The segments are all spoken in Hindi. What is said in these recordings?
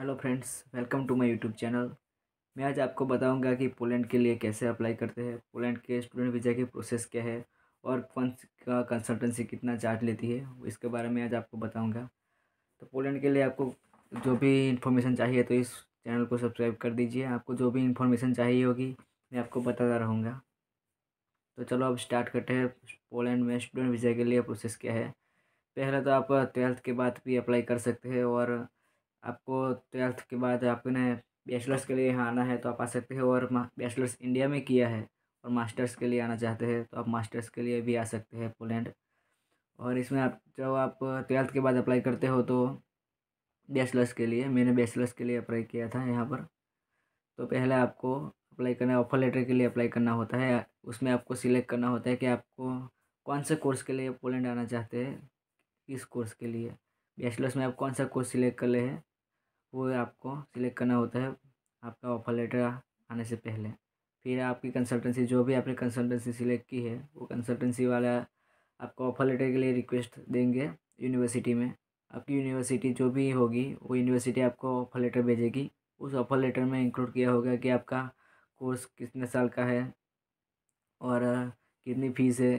hello friends welcome to my YouTube channel मैं आज आपको बताऊंगा कि पोलैंड के लिए कैसे अप्लाई करते हैं पोलैंड के स्टूडेंट वीज़ा की प्रोसेस क्या है और कौन का कंसल्टेंसी कितना चार्ज लेती है इसके बारे में आज आपको बताऊंगा तो पोलैंड के लिए आपको जो भी इन्फॉर्मेशन चाहिए तो इस चैनल को सब्सक्राइब कर दीजिए आपको जो भी इन्फॉर्मेशन चाहिए होगी मैं आपको बताता रहूँगा तो चलो अब स्टार्ट करते हैं पोलैंड में स्टूडेंट वीज़ा के लिए प्रोसेस क्या है पहले तो आप ट्वेल्थ के बाद भी अप्लाई कर सकते हैं और आपको ट्वेल्थ के बाद आपने बैचलर्स के लिए यहाँ आना है तो आप आ सकते हो और बैचलर्स इंडिया में किया है और मास्टर्स के लिए आना चाहते हैं तो आप मास्टर्स के लिए भी आ सकते हैं पोलैंड और इसमें आप जब आप ट्वेल्थ के बाद अप्लाई करते हो तो बैचलर्स के लिए मैंने बैचलर्स के लिए अप्लाई किया था यहाँ पर तो पहले आपको अप्लाई करना ऑफर लेटर के लिए अप्लाई करना होता है उसमें आपको सिलेक्ट करना होता है कि आपको कौन से कोर्स के लिए पोलैंड आना चाहते हैं किस कोर्स के लिए बैचलर्स में आप कौन सा कोर्स सिलेक्ट कर ले हैं वो आपको सिलेक्ट करना होता है आपका ऑफर लेटर आने से पहले फिर आपकी कंसल्टेंसी जो भी आपने कंसल्टेंसी सिलेक्ट की है वो कंसल्टेंसी वाला आपको ऑफर लेटर के लिए रिक्वेस्ट देंगे यूनिवर्सिटी में आपकी यूनिवर्सिटी जो भी होगी वो यूनिवर्सिटी आपको ऑफर लेटर भेजेगी उस ऑफर लेटर में इंक्लूड किया होगा कि आपका कोर्स कितने साल का है और कितनी फीस है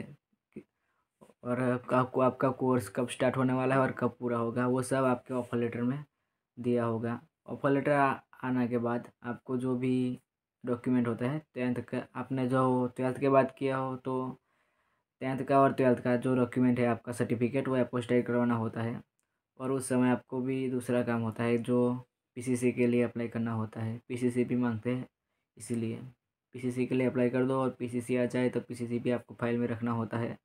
और आपको आपका कोर्स कब स्टार्ट होने वाला है और कब पूरा होगा वो सब आपके ऑफर लेटर में दिया होगा ऑफर लेटर आने के बाद आपको जो भी डॉक्यूमेंट होता है टेंथ का आपने जो ट्वेल्थ के बाद किया हो तो टेंथ का और ट्वेल्थ का जो डॉक्यूमेंट है आपका सर्टिफिकेट वो आपको स्टडी करवाना होता है और उस समय आपको भी दूसरा काम होता है जो पीसीसी के लिए अप्लाई करना होता है पीसीसी भी मांगते हैं इसीलिए पीसीसी के लिए अप्लाई कर दो और पीसीसी आ जाए तो पीसीसी भी आपको फाइल में रखना होता है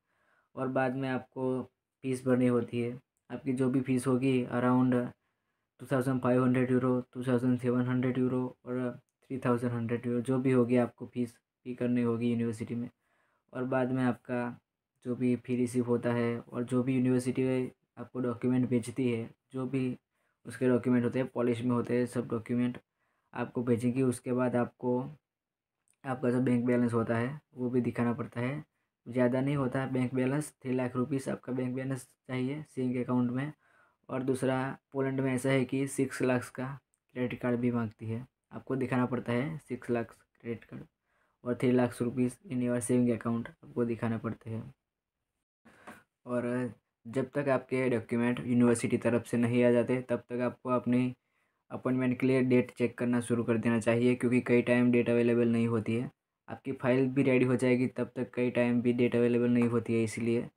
और बाद में आपको फ़ीस भरनी होती है आपकी जो भी फ़ीस होगी around two thousand five hundred euro two thousand seven hundred euro और थ्री थाउजेंड हंड्रेड यूरो जो भी होगी आपको फ़ीस पे करनी होगी यूनिवर्सिटी में और बाद में आपका जो भी फी रिसीव होता है और जो भी यूनिवर्सिटी आपको डॉक्यूमेंट भेजती है जो भी उसके डॉक्यूमेंट होते हैं पॉलिश में होते हैं सब डॉक्यूमेंट आपको भेजेंगी उसके बाद आपको आपका जो बैंक बैलेंस होता है वो भी दिखाना पड़ता है ज़्यादा नहीं होता है bank balance three lakh rupees आपका बैंक बैलेंस चाहिए सेविंग अकाउंट में और दूसरा पोलैंड में ऐसा है कि सिक्स लाख का क्रेडिट कार्ड भी मांगती है आपको दिखाना पड़ता है सिक्स लाख क्रेडिट कार्ड और three lakh rupees in your saving account आपको दिखाना पड़ते हैं और जब तक आपके डॉक्यूमेंट यूनिवर्सिटी तरफ से नहीं आ जाते तब तक आपको अपनी अपॉइंटमेंट के लिए डेट चेक करना शुरू कर देना चाहिए क्योंकि कई टाइम डेट अवेलेबल नहीं होती है आपकी फाइल भी रेडी हो जाएगी तब तक कई टाइम भी डेट अवेलेबल नहीं होती है इसलिए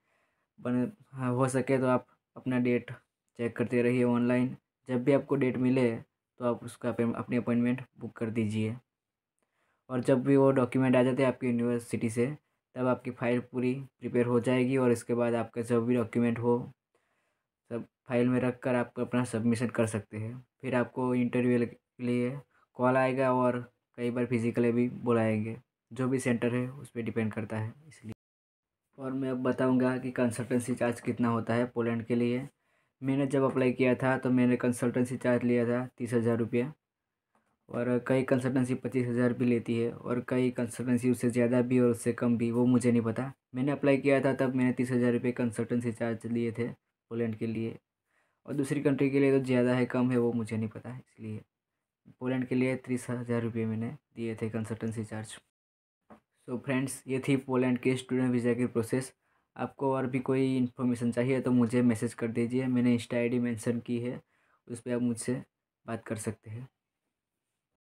बन हो सके तो आप अपना डेट चेक करते रहिए ऑनलाइन जब भी आपको डेट मिले तो आप उसका अपनी अपॉइंटमेंट बुक कर दीजिए और जब भी वो डॉक्यूमेंट आ जाते हैं आपकी यूनिवर्सिटी से तब आपकी फ़ाइल पूरी प्रिपेयर हो जाएगी और इसके बाद आपका जब भी डॉक्यूमेंट हो सब फाइल में रख कर आप अपना सबमिशन कर सकते हैं फिर आपको इंटरव्यू के लिए कॉल आएगा और कई बार फिजिकली भी बुलाएंगे जो भी सेंटर है उस पर डिपेंड करता है इसलिए और मैं अब बताऊंगा कि कंसल्टेंसी चार्ज कितना होता है पोलैंड के लिए मैंने जब अप्लाई किया था तो मैंने कंसल्टेंसी चार्ज लिया था तीस हज़ार रुपया और कई कंसल्टेंसी पच्चीस हज़ार भी लेती है और कई कंसल्टेंसी उससे ज़्यादा भी और उससे कम भी वो मुझे नहीं पता मैंने अप्लाई किया था तब मैंने तीस हज़ार रुपये कंसल्टेंसी चार्ज लिए थे पोलैंड के लिए और दूसरी कंट्री के लिए तो ज़्यादा है कम है वो मुझे नहीं पता इसलिए पोलैंड के लिए तीस हज़ार रुपये मैंने दिए थे consultancy charge so so friends ये थी पोलैंड के स्टूडेंट वीज़ा की प्रोसेस आपको और भी कोई इन्फॉर्मेशन चाहिए तो मुझे मैसेज कर दीजिए मैंने इंस्टा आई डी मेंशन की है उस पर आप मुझसे बात कर सकते हैं